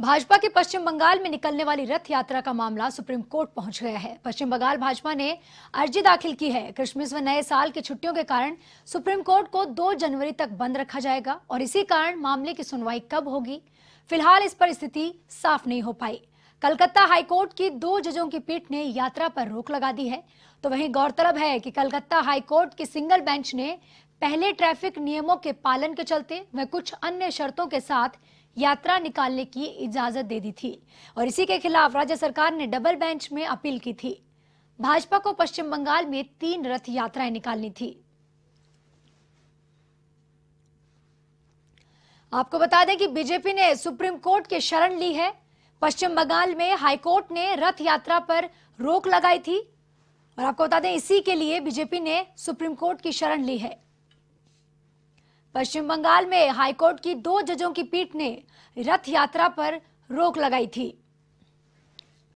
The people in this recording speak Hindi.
भाजपा के पश्चिम बंगाल में निकलने वाली रथ यात्रा का मामला सुप्रीम कोर्ट पहुंच गया है पश्चिम बंगाल भाजपा ने अर्जी दाखिल की है क्रिसमस व नए साल की छुट्टियों के कारण सुप्रीम कोर्ट को 2 जनवरी तक बंद रखा जाएगा और इसी कारण मामले की सुनवाई कब होगी फिलहाल इस पर स्थिति साफ नहीं हो पाई कलकत्ता हाईकोर्ट की दो जजों की पीठ ने यात्रा पर रोक लगा दी है तो वही गौरतलब है की कलकत्ता हाईकोर्ट की सिंगल बेंच ने पहले ट्रैफिक नियमों के पालन के चलते व कुछ अन्य शर्तों के साथ यात्रा निकालने की इजाजत दे दी थी और इसी के खिलाफ राज्य सरकार ने डबल बेंच में अपील की थी भाजपा को पश्चिम बंगाल में तीन रथ यात्राएं निकालनी थी आपको बता दें कि बीजेपी ने सुप्रीम कोर्ट के शरण ली है पश्चिम बंगाल में हाईकोर्ट ने रथ यात्रा पर रोक लगाई थी और आपको बता दें इसी के लिए बीजेपी ने सुप्रीम कोर्ट की शरण ली है पश्चिम बंगाल में हाईकोर्ट की दो जजों की पीठ ने रथ यात्रा पर रोक लगाई थी